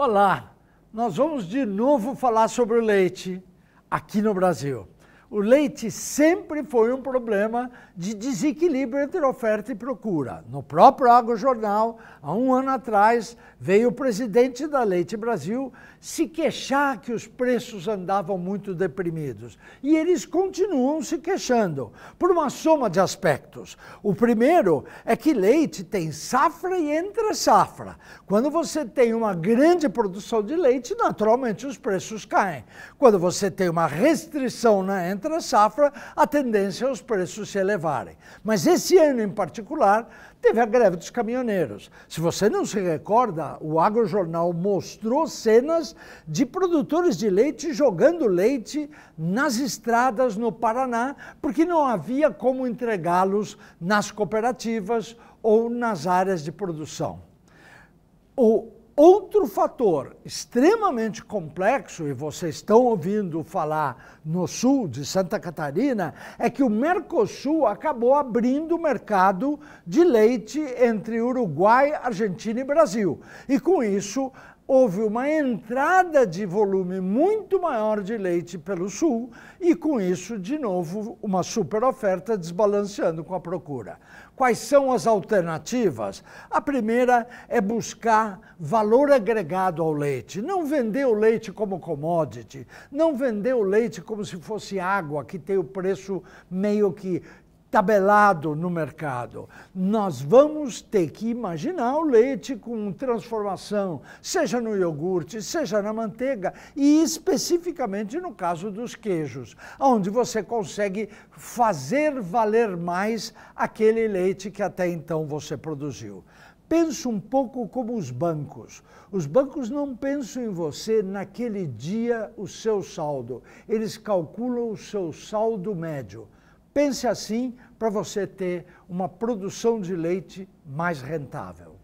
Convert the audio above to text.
Olá, nós vamos de novo falar sobre o leite aqui no Brasil. O leite sempre foi um problema de desequilíbrio entre oferta e procura. No próprio Agrojornal, há um ano atrás, veio o presidente da Leite Brasil se queixar que os preços andavam muito deprimidos. E eles continuam se queixando, por uma soma de aspectos. O primeiro é que leite tem safra e entre-safra. Quando você tem uma grande produção de leite, naturalmente os preços caem. Quando você tem uma restrição na entra entre a safra, a tendência é os preços se elevarem. Mas esse ano em particular, teve a greve dos caminhoneiros. Se você não se recorda, o Agrojornal mostrou cenas de produtores de leite jogando leite nas estradas no Paraná, porque não havia como entregá-los nas cooperativas ou nas áreas de produção. O Outro fator extremamente complexo, e vocês estão ouvindo falar no sul de Santa Catarina, é que o Mercosul acabou abrindo o mercado de leite entre Uruguai, Argentina e Brasil. E com isso, houve uma entrada de volume muito maior de leite pelo sul e, com isso, de novo, uma super oferta desbalanceando com a procura. Quais são as alternativas? A primeira é buscar valor agregado ao leite. Não vender o leite como commodity, não vender o leite como se fosse água, que tem o preço meio que tabelado no mercado. Nós vamos ter que imaginar o leite com transformação, seja no iogurte, seja na manteiga e especificamente no caso dos queijos, onde você consegue fazer valer mais aquele leite que até então você produziu. Penso um pouco como os bancos. Os bancos não pensam em você naquele dia o seu saldo. Eles calculam o seu saldo médio Pense assim para você ter uma produção de leite mais rentável.